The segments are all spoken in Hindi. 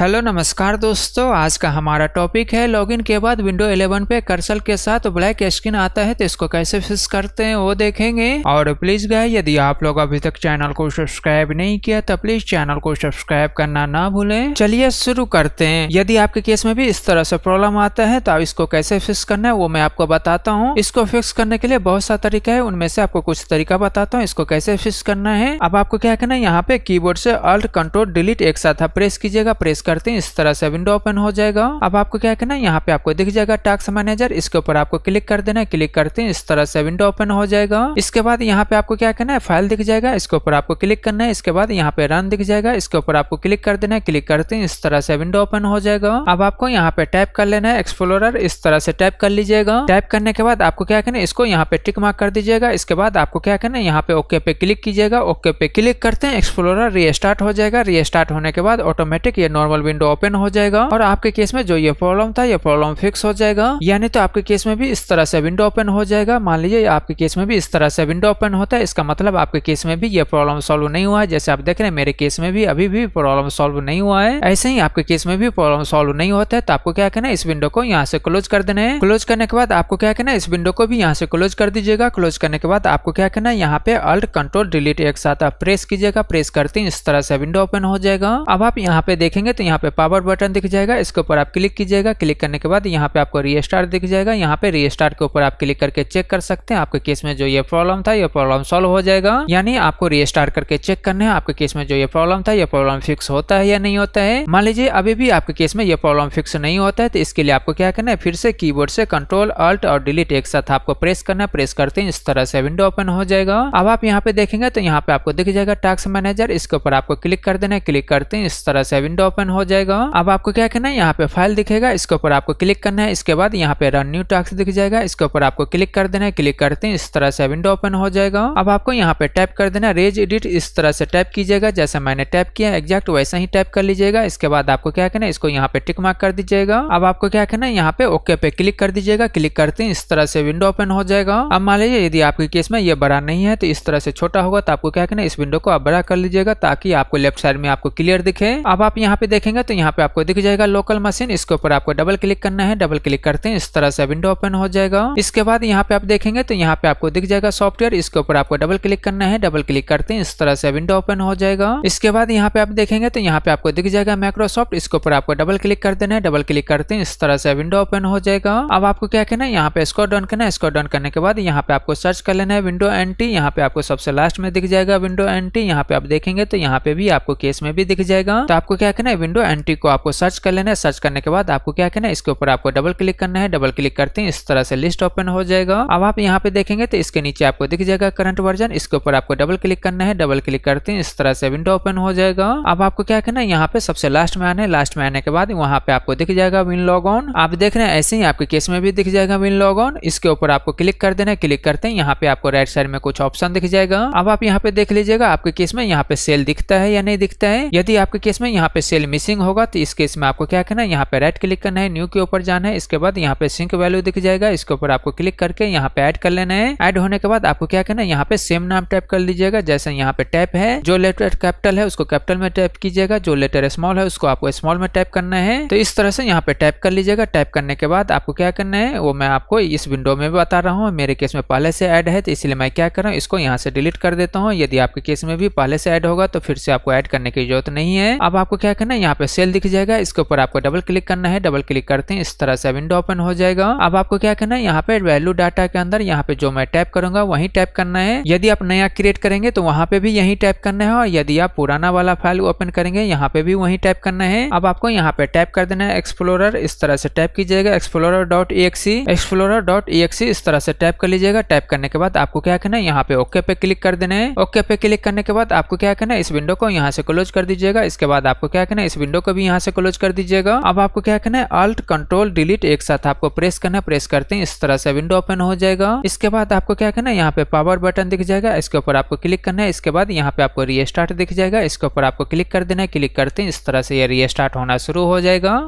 हेलो नमस्कार दोस्तों आज का हमारा टॉपिक है लॉगिन के बाद विंडो 11 पे कर्सल के साथ ब्लैक स्क्रीन आता है तो इसको कैसे फिक्स करते हैं वो देखेंगे और प्लीज गए यदि आप लोग अभी तक चैनल को सब्सक्राइब नहीं किया तो प्लीज चैनल को सब्सक्राइब करना ना भूलें चलिए शुरू करते हैं यदि आपके केस में भी इस तरह से प्रॉब्लम आता है तो इसको कैसे फिक्स करना है वो मैं आपको बताता हूँ इसको फिक्स करने के लिए बहुत सा तरीका है उनमें से आपको कुछ तरीका बताता हूँ इसको कैसे फिक्स करना है अब आपको क्या करना है यहाँ पे की से अल्ट कंट्रोल डिलीट एक साथ प्रेस कीजिएगा प्रेस करते हैं इस तरह से विंडो ओपन हो जाएगा अब आपको क्या करना है यहाँ पे आपको दिख जाएगा टास्क मैनेजर इसके ऊपर आपको क्लिक कर देना है क्लिक करते हैं इस तरह से विंडो ओपन हो जाएगा इसके बाद यहाँ पे आपको क्या करना है फाइल दिख जाएगा इसके ऊपर आपको क्लिक करना है इसके बाद यहाँ पे रन दिख जाएगा इसके ऊपर आपको क्लिक कर देना है क्लिक करते हैं इस तरह से विंडो ओपन हो जाएगा अब आपको यहाँ पे टाइप कर लेना है एक्सप्लोरर इस तरह से टाइप कर लीजिएगा टाइप करने के बाद आपको क्या करना है इसको यहाँ पे टिक मार्क कर दीजिएगा इसके बाद आपको क्या करना है यहाँ पे ओके पे क्लिक कीजिएगा ओके पे क्लिक करते हैं एक्सप्लोरर रिस्टार्ट हो जाएगा रिस्टार्ट होने के बाद ऑटोमेटिक ये नॉर्मल नॉर्मल विंडो ओपन हो जाएगा और आपके केस में जो ये प्रॉब्लम था ये प्रॉब्लम फिक्स हो जाएगा यानी तो आपके केस में भी इस तरह से विंडो ओपन हो जाएगा मान लीजिए आपके केस में भी इस तरह से विंडो ओपन होता है इसका मतलब आपके केस में भी ये प्रॉब्लम सोल्व नहीं हुआ है जैसे आप देख रहे हैं मेरे केस में भी अभी भी प्रॉब्लम सोल्व नहीं हुआ है ऐसे ही आपके केस में भी प्रॉब्लम सोल्व नहीं होता है तो आपको क्या करना है इस विंडो को यहाँ से क्लोज कर देना है क्लोज करने के बाद आपको क्या करना है इस विंडो को भी यहाँ से क्लोज कर दीजिएगा क्लोज करने के बाद आपको क्या करना है यहाँ पे अल्ट कंट्रोल डिलीट एक साथ आप प्रेस कीजिएगा प्रेस करते ही इस तरह से विंडो ओपन हो जाएगा अब आप यहाँ पे देखेंगे तो तो यहाँ पे पावर बटन दिख जाएगा इसके ऊपर आप क्लिक कीजिएगा क्लिक करने के बाद यहाँ पे आपको रीस्टार्ट दिख जाएगा यहाँ पे रीस्टार्ट के ऊपर आप क्लिक करके चेक कर सकते हैं आपके केस में जो ये प्रॉब्लम था ये प्रॉब्लम सॉल्व हो जाएगा यानी आपको रीस्टार्ट करके चेक करने है आपके केस में जो ये प्रॉब्लम था यह प्रॉब्लम फिक्स होता है या नहीं होता है मान लीजिए अभी भी आपके केस में यह प्रॉब्लम फिक्स नहीं होता है तो इसके लिए आपको क्या करना है फिर से की से कंट्रोल अल्ट और डिलीट एक साथ आपको प्रेस करना है प्रेस करते हैं इस तरह से विंडो ओपन हो जाएगा अब आप यहाँ पे देखेंगे तो यहाँ पे आपको दिख जाएगा टास्क मैनेजर इसके ऊपर आपको क्लिक कर देना है क्लिक करते हैं इस तरह से विंडो ओपन ओपन हो जाएगा अब आपको क्या करना है यहाँ पे फाइल दिखेगा इसके ऊपर आपको क्लिक करना है इसके बाद यहाँ पे रन न्यू टास्क दिख जाएगा इसके ऊपर आपको क्लिक कर देना है क्लिक करते हैं इस तरह से विंडो ओपन हो जाएगा अब आपको यहाँ पे टाइप कर देना रेज एडिट इस तरह से टाइप कीजिएगा जैसे मैंने टाइप किया एग्जैक्ट वैसा ही टाइप कर लीजिएगा इसके बाद आपको क्या करना है इसको यहाँ पे टिक मार्क कर दीजिएगा अब आपको क्या करना है यहाँ पे ओके पे क्लिक कर दीजिएगा क्लिक करते हैं इस तरह से विंडो ओपन हो जाएगा अब मान लीजिए यदि आपके केस में ये बड़ा नहीं है तो इस तरह से छोटा होगा तो आपको क्या करना है इस विंडो को आप बड़ा कर लीजिएगा ताकि आपको लेफ्ट साइड में आपको क्लियर दिखे अब आप यहाँ पे देखेंगे तो यहाँ पे आपको दिख जाएगा लोकल मशीन इसके ऊपर आपको डबल क्लिक करना है डबल क्लिक करते हैं इस तरह से विंडो ओपन हो जाएगा इसके बाद यहाँ पे आप देखेंगे तो यहाँ पे आपको दिख जाएगा सॉफ्टवेयर इसके ऊपर आपको डबल क्लिक करना है डबल क्लिक करते हैं इस तरह से विंडो ओपन हो जाएगा इसके बाद यहाँ पे आप देखेंगे तो यहाँ पे आपको दिख जाएगा माइक्रोसॉफ्ट इसके ऊपर आपको डबल क्लिक कर देना है डबल क्लिक करते हैं इस तरह से विंडो ओपन हो जाएगा अब आपको क्या कहना है यहाँ पे स्कोर डाउन करना है स्कोर डाउन करने के बाद यहाँ पे आपको सर्च कर लेना है विंडो एंटी यहाँ पे आपको सबसे लास्ट में दिख जाएगा विंडो एंटी यहाँ पे आप देखेंगे तो यहाँ पे भी आपको केस में भी दिख जाएगा तो आपको क्या कहना है विंडो एंट्री को आपको सर्च कर लेना है सर्च करने के बाद आपको क्या करना है इसके ऊपर आपको डबल क्लिक करना है डबल क्लिक करते हैं इस तरह से लिस्ट ओपन हो जाएगा अब आप यहाँ पे देखेंगे तो इसके नीचे आपको दिख जाएगा करंट वर्जन इसके ऊपर आपको डबल क्लिक करना है डबल क्लिक करते हैं इस तरह से विंडो ओपन हो जाएगा अब आपको क्या करना है यहाँ पे सबसे लास्ट में आना है लास्ट में आने के बाद वहाँ पे आपको दिख जाएगा विन लॉग ऑन आप देख रहे हैं ऐसे ही आपके केस में भी दिख जाएगा विन लॉग ऑन इसके ऊपर आपको क्लिक कर देना है क्लिक करते हैं यहाँ पे आपको राइट साइड में कुछ ऑप्शन दिख जाएगा अब आप यहाँ पे देख लीजिएगा आपके केस में यहाँ पे सेल दिखता है या नहीं दिखता है यदि आपके केस में यहाँ पे सेल मिस मिसिंग होगा तो इस केस में आपको क्या करना है यहाँ पे राइट क्लिक करना है न्यू के ऊपर जाना है इसके बाद यहाँ पे सिंक वैल्यू दिख जाएगा इसके ऊपर आपको क्लिक करके यहाँ पे ऐड कर लेना है ऐड होने के बाद आपको क्या करना है यहाँ पे सेम नाम टाइप कर लीजिएगा जैसे यहाँ पे टाइप है जो लेटर कैपिटल है उसको कैपिटल में टाइप कीजिएगा जो लेटर स्मॉल है उसको आपको स्मॉल में टाइप करना है तो इस तरह से यहाँ पे टाइप कर लीजिएगा टाइप करने के बाद आपको क्या करना है वो मैं आपको इस विंडो में भी बता रहा हूँ मेरे केस में पहले से एड है तो इसलिए मैं क्या कर रहा हूँ इसको यहाँ से डिलीट कर देता हूँ यदि आपके केस में भी पहले से एड होगा तो फिर से आपको एड करने की जरूरत नहीं है अब आपको क्या करना है यहाँ पे सेल दिख जाएगा इसके ऊपर आपको डबल क्लिक करना है डबल क्लिक करते हैं इस तरह से विंडो ओपन हो जाएगा अब आपको क्या करना है यहाँ पे वैल्यू डाटा के अंदर यहाँ पे जो मैं टाइप करूंगा वही टाइप करना है यदि आप नया क्रिएट करेंगे तो वहाँ पे भी यही टाइप करना है और यदि आप पुराना वाला फाइल ओपन करेंगे यहाँ पे भी वही टाइप करना है अब आपको यहाँ पे टाइप कर देना है एक्सप्लोरर इस तरह से टाइप कीजिएगा एक्सप्लोरर डॉट एक्सप्लोरर डॉट इस तरह से टाइप कर लीजिएगा टाइप करने के बाद आपको क्या करना है यहाँ पे ओके पे क्लिक कर देना है ओके पे क्लिक करने के बाद आपको क्या करना है इस विंडो को यहाँ से क्लोज कर दीजिएगा इसके बाद आपको क्या करना है इस विंडो को भी यहाँ से क्लोज कर दीजिएगा अब आपको क्या करना है अल्ट कंट्रोल डिलीट एक साथ आपको प्रेस करना है प्रेस करते हैं इस तरह से विंडो ओपन हो जाएगा इसके बाद आपको क्या करना है यहाँ पे पावर बटन दिख जाएगा इसके ऊपर आपको क्लिक करना है इसके बाद यहाँ पे आपको रीस्टार्ट दिख जाएगा इसके ऊपर आपको क्लिक कर देना है क्लिक करते हैं इस तरह से ये रीस्टार्ट होना शुरू हो जाएगा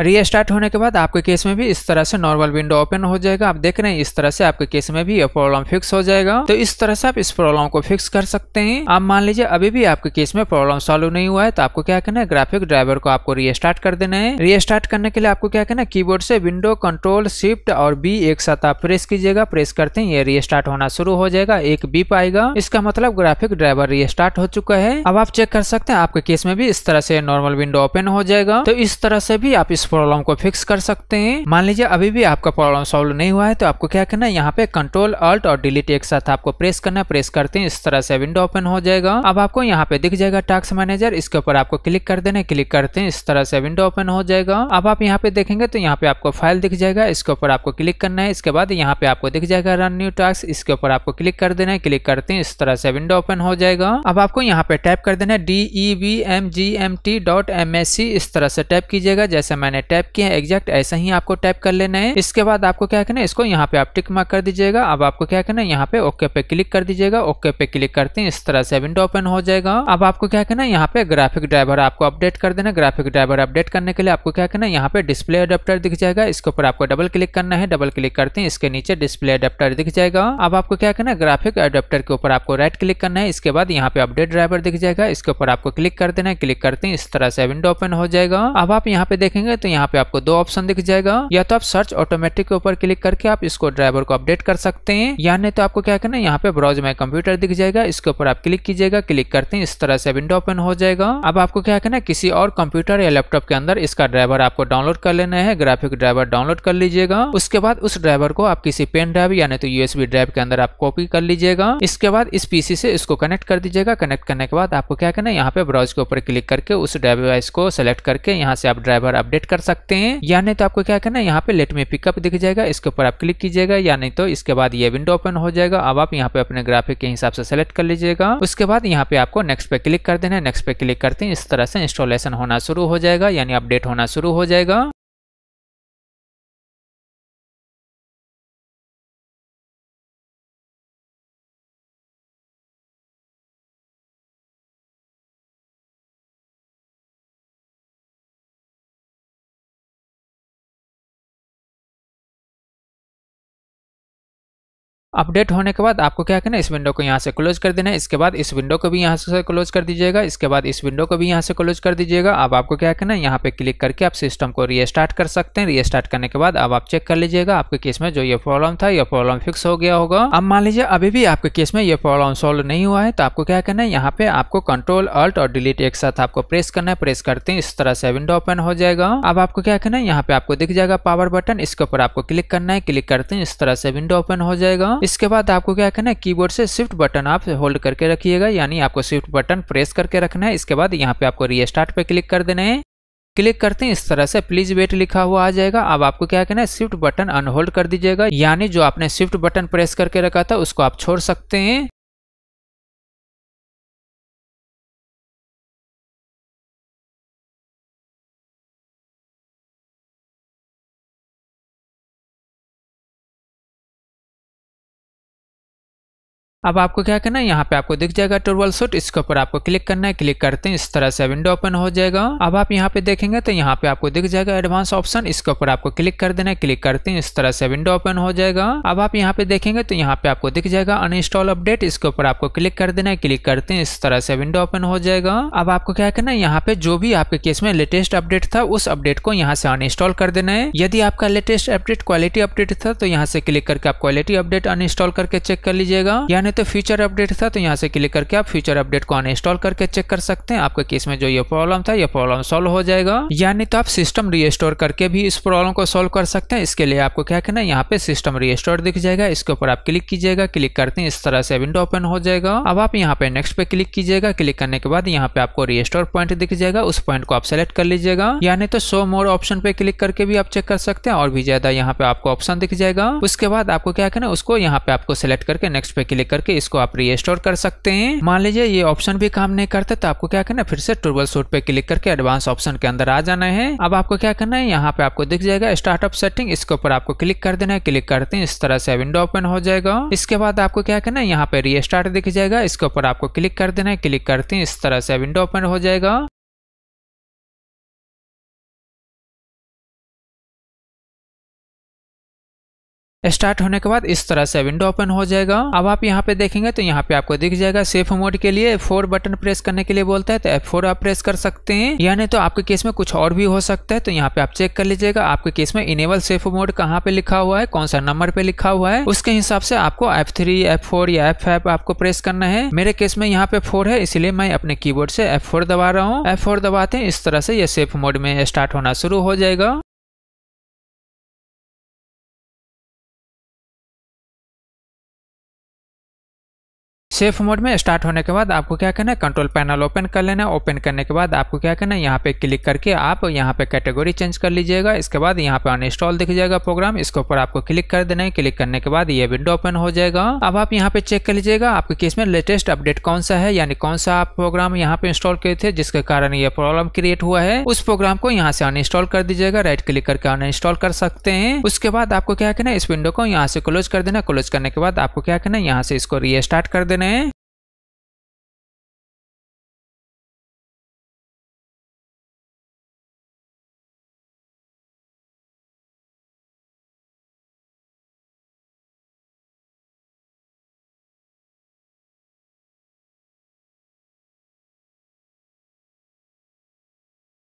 रीस्टार्ट होने के बाद आपके केस में भी इस तरह से नॉर्मल विंडो ओपन हो जाएगा आप देख रहे हैं इस तरह से आपके केस में भी ये प्रॉब्लम फिक्स हो जाएगा तो इस तरह से आप इस प्रॉब्लम को फिक्स कर सकते हैं आप मान लीजिए अभी भी आपके केस में प्रॉब्लम सॉल्व नहीं हुआ है तो आपको क्या करना है ग्राफिक ड्राइवर को आपको रीस्टार्ट कर देना है रीस्टार्ट करने के लिए आपको क्या करना है कीबोर्ड से विंडो कंट्रोल शिफ्ट और बी एक साथ आप प्रेस कीजिएगा प्रेस करते हैं ये रीस्टार्ट होना शुरू हो जाएगा एक बीप आएगा इसका मतलब ग्राफिक ड्राइवर रीस्टार्ट हो चुका है अब आप चेक कर सकते हैं आपके केस में भी इस तरह से नॉर्मल विंडो ओपन हो जाएगा तो इस तरह से भी आप इस इस प्रॉब्लम को फिक्स कर सकते हैं मान लीजिए अभी भी आपका प्रॉब्लम सॉल्व नहीं हुआ है तो आपको क्या करना है यहाँ पे कंट्रोल अल्ट और डिलीट एक साथ आपको प्रेस करना है प्रेस करते हैं इस तरह से विंडो ओपन हो जाएगा अब आपको यहाँ पे दिख जाएगा टास्क मैनेजर इसके ऊपर आपको क्लिक कर देना क्लिक करते हैं इस तरह से विंडो ओपन हो जाएगा अब आप यहाँ पे देखेंगे तो यहाँ पे आपको फाइल दिख जाएगा इसके ऊपर आपको क्लिक करना है इसके बाद यहाँ पे आपको दिख जाएगा रन न्यू टास्क इसके ऊपर आपको क्लिक कर देना है क्लिक करते हैं इस तरह से विंडो ओपन हो जाएगा अब आपको यहाँ पे टाइप कर देना है D E B M G M T dot M S C इस तरह से टाइप कीजिएगा जैसे मैंने मैंने टैप किया है एग्जैक्ट ऐसा ही आपको टैप कर लेना है इसके बाद आपको क्या करना है इसको यहाँ पे आप टिक मार्क कर दीजिएगा अब आपको क्या करना है यहाँ पे ओके पे क्लिक कर दीजिएगा ओके पे क्लिक करते हैं इस तरह से विंडो ओपन हो जाएगा अब आपको क्या करना है यहाँ पे ग्राफिक ड्राइवर आपको अपडेट कर देना ग्राफिक ड्राइवर अपडेट करने के लिए आपको क्या करना है यहाँ पे डिस्प्ले अडेप्टर दिख जाएगा इसके ऊपर आपको डबल क्लिक करना है डबल क्लिक करते हैं इसके नीचे डिस्प्ले अडेप्टर दिख जाएगा अब आपको क्या करना है ग्राफिक अडेप्टर के ऊपर आपको राइट क्लिक करना है इसके बाद यहाँ पे अपडेट ड्राइवर दिख जाएगा इसके ऊपर आपको क्लिक कर देना है क्लिक करते हैं इस तरह से विंडो ओपन हो जाएगा अब आप यहाँ पे देखेंगे तो यहाँ पे आपको दो ऑप्शन दिख जाएगा या तो आप सर्च ऑटोमेटिक के ऊपर क्लिक करके आप इसको ड्राइवर को अपडेट कर सकते हैं या नहीं तो आपको क्या करना है यहाँ पे ब्राउज माई कंप्यूटर दिख जाएगा इसके ऊपर आप क्लिक कीजिएगा क्लिक करते हैं इस तरह से विंडो ओपन हो जाएगा अब आपको क्या करना है किसी और कंप्यूटर या लैपटॉप के अंदर इसका ड्राइवर आपको डाउनलोड कर लेना है ग्राफिक ड्राइवर डाउनलोड कर लीजिएगा उसके बाद उस ड्राइवर को आप किसी पेन ड्राइव या नहीं तो यूएसबी ड्राइव के अंदर आप कॉपी कर लीजिएगा इसके बाद इस पीसी से इसको कनेक्ट कर दीजिएगा कनेक्ट करने के बाद आपको क्या करना है यहाँ पे ब्राउज के ऊपर क्लिक करके उस ड्राइवर को सिलेक्ट करके यहाँ से आप ड्राइवर अपडेट कर सकते हैं या नहीं तो आपको क्या करना है यहाँ पे लेट में पिकअप दिख जाएगा इसके ऊपर आप क्लिक कीजिएगा या नहीं तो इसके बाद ये विंडो ओपन हो जाएगा अब आप यहाँ पे अपने ग्राफिक के हिसाब से सेलेक्ट कर लीजिएगा उसके बाद यहाँ पे आपको नेक्स्ट पे क्लिक कर देना है नेक्स्ट पे क्लिक करते हैं इस तरह से इंस्टॉलेशन होना शुरू हो जाएगा यानी अपडेट होना शुरू हो जाएगा अपडेट होने के बाद आपको क्या करना है इस विंडो को यहाँ से क्लोज कर देना है इसके बाद इस विंडो को भी यहाँ से क्लोज कर दीजिएगा इसके बाद इस विंडो को भी यहाँ से क्लोज कर दीजिएगा अब आपको क्या करना है यहाँ पे क्लिक करके आप सिस्टम को रीस्टार्ट कर सकते हैं रीस्टार्ट करने के बाद अब आप चेक कर लीजिएगा आपके केस में जो ये प्रॉब्लम था यह प्रॉब्लम फिक्स हो गया होगा अब मान लीजिए अभी भी आपके केस में यह प्रॉब्लम सोल्व नहीं हुआ है तो आपको क्या करना है यहाँ पे आपको कंट्रोल अल्ट और डिलीट एक साथ आपको प्रेस करना है प्रेस करते हैं इस तरह से विंडो ओपन हो जाएगा अब आपको क्या करना है यहाँ पे आपको दिख जाएगा पावर बटन इसके ऊपर आपको क्लिक करना है क्लिक करते हैं इस तरह से विंडो ओपन हो जाएगा इसके बाद आपको क्या करना है कीबोर्ड से स्विफ्ट बटन आप होल्ड करके रखिएगा यानी आपको स्विफ्ट बटन प्रेस करके रखना है इसके बाद यहाँ पे आपको रीस्टार्ट पे क्लिक कर देना है क्लिक करते हैं इस तरह से प्लीज वेट लिखा हुआ आ जाएगा अब आपको क्या करना है स्विफ्ट बटन अनहोल्ड कर दीजिएगा यानी जो आपने स्विफ्ट बटन प्रेस करके रखा था उसको आप छोड़ सकते हैं अब आपको क्या करना है यहाँ पे आपको दिख जाएगा टर्वल सूट इसके ऊपर आपको क्लिक करना है क्लिक करते हैं इस तरह से विंडो ओपन हो जाएगा अब आप यहाँ पे देखेंगे तो यहाँ पे आपको दिख जाएगा एडवांस ऑप्शन इसके ऊपर आपको क्लिक कर देना है क्लिक करते हैं इस तरह से विंडो ओपन हो जाएगा अब आप यहाँ पे देखेंगे तो यहाँ पे आपको दिख जाएगा अनइंस्टॉल अपडेट इसके ऊपर आपको क्लिक कर देना है क्लिक करते हैं इस तरह से विंडो ओपन हो जाएगा अब आपको क्या करना है यहाँ पे जो भी आपके केस में लेटेस्ट अपडेट था उस अपडेट को यहाँ से अनइंस्टॉल कर देना है यदि आपका लेटेस्ट अपडेट क्वालिटी अपडेट था तो यहाँ से क्लिक करके आप क्वालिटी अपडेट अनइंस्टॉल करके चेक कर लीजिएगा यानी तो फ्यूचर अपडेट था तो यहाँ से क्लिक करके आप फ्यूचर अपडेट को अनइंस्टॉल करके चेक कर सकते हैं आपके केस में जो ये प्रॉब्लम था ये प्रॉब्लम सॉल्व हो जाएगा यानी तो आप सिस्टम रिस्टोर करके भी इस प्रॉब्लम को सॉल्व कर सकते हैं इसके लिए आपको क्या करना है यहाँ पे सिस्टम रिस्टोर दिख जाएगा इसके ऊपर आप क्लिक कीजिएगा क्लिक करते हैं इस तरह से विंडो ओपन हो जाएगा अब आप यहाँ पे नेक्स्ट पे क्लिक कीजिएगा क्लिक करने के बाद यहाँ पे आपको रिस्टोर पॉइंट दिख जाएगा उस पॉइंट को आप सेलेक्ट कर लीजिएगा यानी तो शो मोर ऑप्शन पे क्लिक करके भी आप चेक कर सकते हैं और भी ज्यादा यहाँ पे आपको ऑप्शन दिख जाएगा उसके बाद आपको क्या करना है उसको यहाँ पे आपको सेलेक्ट करके नेक्स्ट पे क्लिक कर करके इसको आप रिस्टोर कर सकते हैं मान लीजिए ये ऑप्शन भी काम नहीं करता तो आपको क्या करना है फिर से ट्रबल सूट पे क्लिक करके एडवांस ऑप्शन के अंदर आ जाना है अब आपको क्या करना है यहाँ पे आपको दिख जाएगा स्टार्टअप सेटिंग इसके ऊपर आपको क्लिक कर देना है क्लिक करते हैं इस तरह से विंडो ओपन हो जाएगा इसके बाद आपको क्या करना है यहाँ पे रिस्टार्ट दिख जाएगा इसके ऊपर आपको क्लिक कर देना है क्लिक करते हैं इस तरह से विंडो ओपन हो जाएगा स्टार्ट होने के बाद इस तरह से विंडो ओपन हो जाएगा अब आप यहाँ पे देखेंगे तो यहाँ पे आपको दिख जाएगा सेफ मोड के लिए फोर बटन प्रेस करने के लिए बोलता है तो एफ फोर आप प्रेस कर सकते हैं नहीं तो आपके केस में कुछ और भी हो सकता है तो यहाँ पे आप चेक कर लीजिएगा आपके केस में इनेबल सेफ मोड कहाँ पे लिखा हुआ है कौन सा नंबर पे लिखा हुआ है उसके हिसाब से आपको एफ थ्री एफ फोर या एफ फाइव आपको प्रेस करना है मेरे केस में यहाँ पे फोर है इसलिए मैं अपने की से एफ फोर दबा रहा हूँ एफ फोर दबाते हैं इस तरह से ये सेफ मोड में स्टार्ट होना शुरू हो जाएगा सेफ मोड में स्टार्ट होने के बाद आपको क्या करना है कंट्रोल पैनल ओपन कर लेना ओपन करने के बाद आपको क्या करना है यहाँ पे क्लिक करके आप यहाँ पे कैटेगरी चेंज कर लीजिएगा इसके बाद यहाँ पे अनइंस्टॉल दिख जाएगा प्रोग्राम इसके ऊपर आपको क्लिक कर देना है क्लिक करने के बाद ये विंडो ओपन हो जाएगा अब आप यहाँ पे चेक कर लीजिएगा आपके केस में लेटेस्ट अपडेट कौन सा है यानी कौन सा आप प्रोग्राम यहाँ पे इंस्टॉल किए थे जिसके कारण ये प्रॉब्लम क्रिएट हुआ है उस प्रोग्राम को यहाँ से अनइंस्टॉल कर दीजिएगा राइट क्लिक करके अनइंस्टॉल कर सकते हैं उसके बाद आपको क्या करना है इस विंडो को यहाँ से क्लोज कर देना क्लोज करने के बाद आपको क्या करना है यहाँ से इसको रीस्टार्ट कर देना பண்ணேன்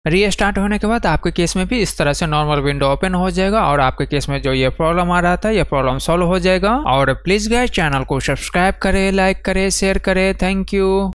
रीस्टार्ट होने के बाद आपके केस में भी इस तरह से नॉर्मल विंडो ओपन हो जाएगा और आपके केस में जो ये प्रॉब्लम आ रहा था ये प्रॉब्लम सॉल्व हो जाएगा और प्लीज गाइस चैनल को सब्सक्राइब करें लाइक करें शेयर करें थैंक यू